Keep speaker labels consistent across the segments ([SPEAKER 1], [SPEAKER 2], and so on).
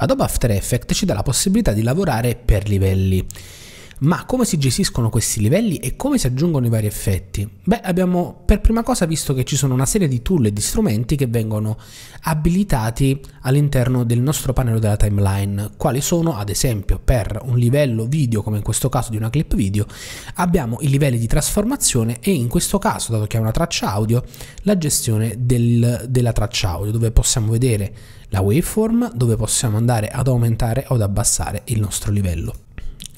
[SPEAKER 1] Adobe After Effects ci dà la possibilità di lavorare per livelli. Ma come si gestiscono questi livelli e come si aggiungono i vari effetti? Beh, abbiamo per prima cosa visto che ci sono una serie di tool e di strumenti che vengono abilitati all'interno del nostro pannello della timeline, quali sono ad esempio per un livello video come in questo caso di una clip video, abbiamo i livelli di trasformazione e in questo caso, dato che è una traccia audio, la gestione del, della traccia audio, dove possiamo vedere la waveform, dove possiamo andare ad aumentare o ad abbassare il nostro livello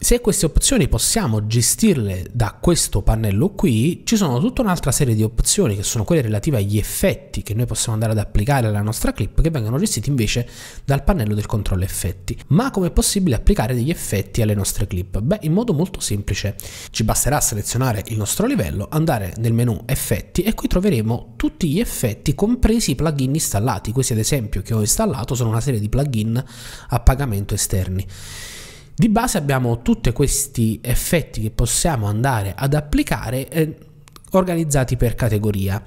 [SPEAKER 1] se queste opzioni possiamo gestirle da questo pannello qui, ci sono tutta un'altra serie di opzioni che sono quelle relative agli effetti che noi possiamo andare ad applicare alla nostra clip che vengono gestiti invece dal pannello del controllo effetti. Ma come è possibile applicare degli effetti alle nostre clip? Beh, in modo molto semplice. Ci basterà selezionare il nostro livello, andare nel menu effetti e qui troveremo tutti gli effetti compresi i plugin installati. Questi ad esempio che ho installato sono una serie di plugin a pagamento esterni. Di base abbiamo tutti questi effetti che possiamo andare ad applicare eh, organizzati per categoria.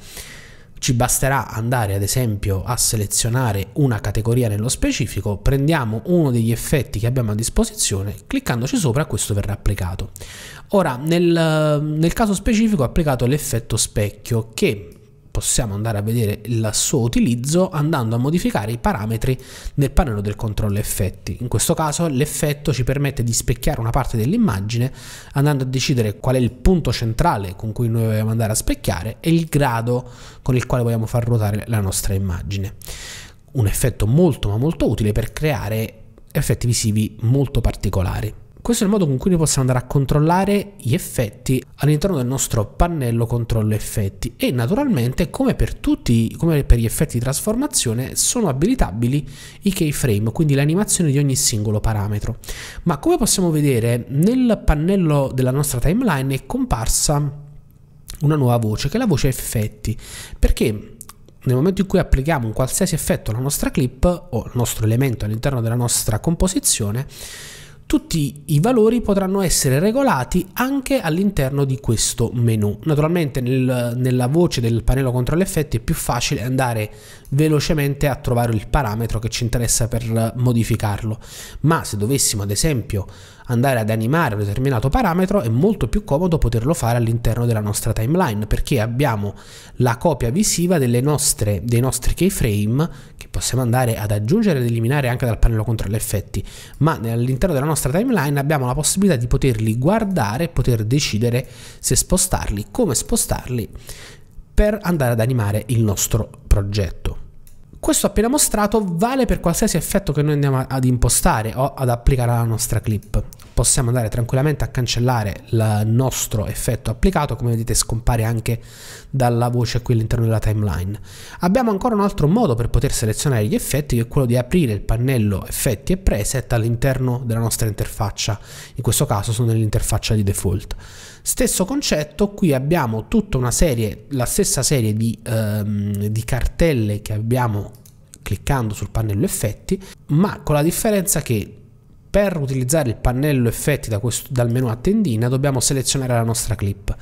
[SPEAKER 1] Ci basterà andare ad esempio a selezionare una categoria nello specifico, prendiamo uno degli effetti che abbiamo a disposizione, cliccandoci sopra questo verrà applicato. Ora, nel, nel caso specifico ho applicato l'effetto specchio che possiamo andare a vedere il suo utilizzo andando a modificare i parametri nel pannello del controllo effetti. In questo caso l'effetto ci permette di specchiare una parte dell'immagine andando a decidere qual è il punto centrale con cui noi vogliamo andare a specchiare e il grado con il quale vogliamo far ruotare la nostra immagine. Un effetto molto ma molto utile per creare effetti visivi molto particolari. Questo è il modo con cui noi possiamo andare a controllare gli effetti all'interno del nostro pannello controllo effetti e naturalmente come per tutti, come per gli effetti di trasformazione sono abilitabili i keyframe, quindi l'animazione di ogni singolo parametro. Ma come possiamo vedere nel pannello della nostra timeline è comparsa una nuova voce che è la voce effetti perché nel momento in cui applichiamo un qualsiasi effetto alla nostra clip o al nostro elemento all'interno della nostra composizione tutti i valori potranno essere regolati anche all'interno di questo menu. Naturalmente nel, nella voce del pannello controllo effetti è più facile andare velocemente a trovare il parametro che ci interessa per modificarlo, ma se dovessimo ad esempio andare ad animare un determinato parametro è molto più comodo poterlo fare all'interno della nostra timeline perché abbiamo la copia visiva delle nostre, dei nostri keyframe che possiamo andare ad aggiungere ed eliminare anche dal pannello controllo effetti, ma all'interno della nostra nostra timeline abbiamo la possibilità di poterli guardare e poter decidere se spostarli, come spostarli per andare ad animare il nostro progetto. Questo appena mostrato vale per qualsiasi effetto che noi andiamo ad impostare o ad applicare alla nostra clip possiamo andare tranquillamente a cancellare il nostro effetto applicato come vedete scompare anche dalla voce qui all'interno della timeline abbiamo ancora un altro modo per poter selezionare gli effetti che è quello di aprire il pannello effetti e preset all'interno della nostra interfaccia in questo caso sono nell'interfaccia di default stesso concetto qui abbiamo tutta una serie la stessa serie di, ehm, di cartelle che abbiamo cliccando sul pannello effetti ma con la differenza che per utilizzare il pannello effetti da questo, dal menu a tendina dobbiamo selezionare la nostra clip,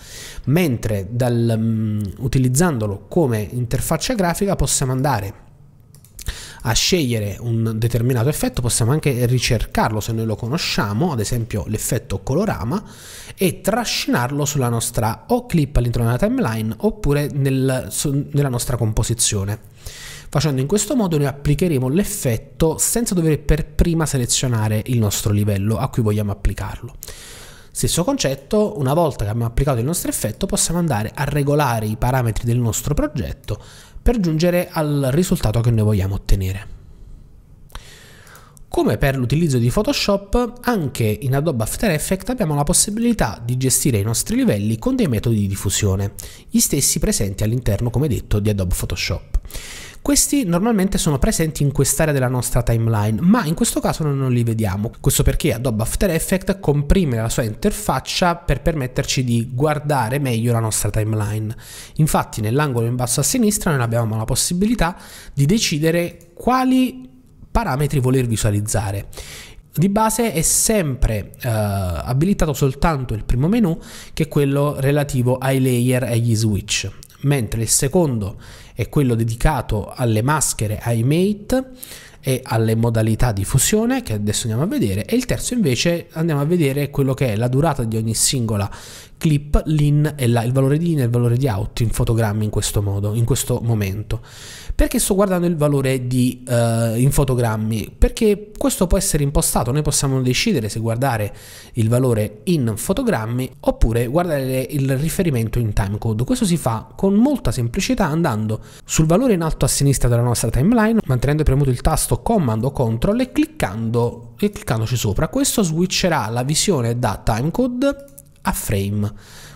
[SPEAKER 1] mentre dal, um, utilizzandolo come interfaccia grafica possiamo andare a scegliere un determinato effetto possiamo anche ricercarlo se noi lo conosciamo ad esempio l'effetto colorama e trascinarlo sulla nostra o clip all'interno della timeline oppure nel, su, nella nostra composizione Facendo in questo modo noi applicheremo l'effetto senza dover per prima selezionare il nostro livello a cui vogliamo applicarlo. Stesso concetto, una volta che abbiamo applicato il nostro effetto possiamo andare a regolare i parametri del nostro progetto per giungere al risultato che noi vogliamo ottenere. Come per l'utilizzo di Photoshop, anche in Adobe After Effects abbiamo la possibilità di gestire i nostri livelli con dei metodi di diffusione, gli stessi presenti all'interno, come detto, di Adobe Photoshop. Questi normalmente sono presenti in quest'area della nostra timeline, ma in questo caso noi non li vediamo. Questo perché Adobe After Effects comprime la sua interfaccia per permetterci di guardare meglio la nostra timeline. Infatti nell'angolo in basso a sinistra noi abbiamo la possibilità di decidere quali parametri voler visualizzare. Di base è sempre eh, abilitato soltanto il primo menu che è quello relativo ai layer e agli switch mentre il secondo è quello dedicato alle maschere, ai mate e alle modalità di fusione che adesso andiamo a vedere e il terzo invece andiamo a vedere quello che è la durata di ogni singola clip l'in e la, il valore di in e il valore di out in fotogrammi in questo modo, in questo momento. Perché sto guardando il valore di, uh, in fotogrammi? Perché questo può essere impostato, noi possiamo decidere se guardare il valore in fotogrammi oppure guardare il riferimento in timecode. Questo si fa con molta semplicità andando sul valore in alto a sinistra della nostra timeline, mantenendo premuto il tasto Command o Control e cliccando e cliccandoci sopra. Questo switcherà la visione da timecode a frame.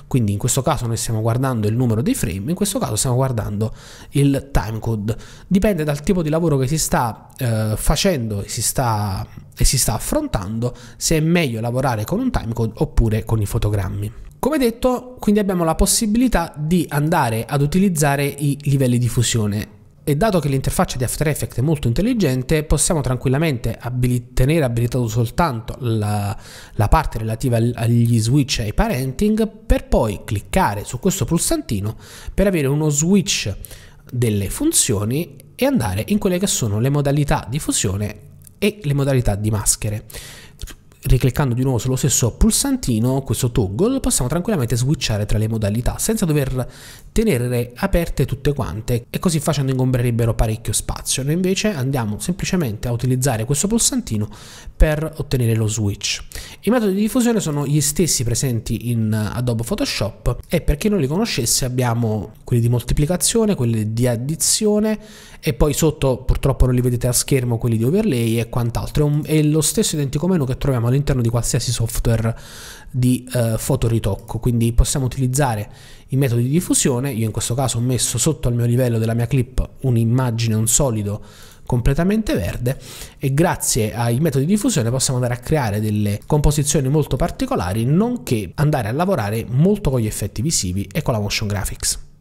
[SPEAKER 1] Quindi in questo caso noi stiamo guardando il numero dei frame, in questo caso stiamo guardando il timecode. Dipende dal tipo di lavoro che si sta eh, facendo e si sta, e si sta affrontando, se è meglio lavorare con un timecode oppure con i fotogrammi. Come detto, quindi abbiamo la possibilità di andare ad utilizzare i livelli di fusione e dato che l'interfaccia di After Effects è molto intelligente, possiamo tranquillamente abili- tenere abilitato soltanto la, la parte relativa ag- agli switch e ai parenting, per poi cliccare su questo pulsantino per avere uno switch delle funzioni e andare in quelle che sono le modalità di fusione e le modalità di maschere ricliccando di nuovo sullo stesso pulsantino, questo toggle, possiamo tranquillamente switchare tra le modalità senza dover tenere aperte tutte quante e così facendo ingombrerebbero parecchio spazio. Noi invece andiamo semplicemente a utilizzare questo pulsantino per ottenere lo switch. I metodi di diffusione sono gli stessi presenti in Adobe Photoshop e per chi non li conoscesse abbiamo quelli di moltiplicazione, quelli di addizione e poi sotto purtroppo non li vedete a schermo quelli di overlay e quant'altro. È, è, lo stesso identico menu che troviamo all'interno di qualsiasi software di eh, fotoritocco. Quindi possiamo utilizzare i metodi di diffusione. Io in questo caso ho messo sotto al mio livello della mia clip un'immagine, un solido completamente verde e grazie ai metodi di diffusione possiamo andare a creare delle composizioni molto particolari nonché andare a lavorare molto con gli effetti visivi e con la motion graphics.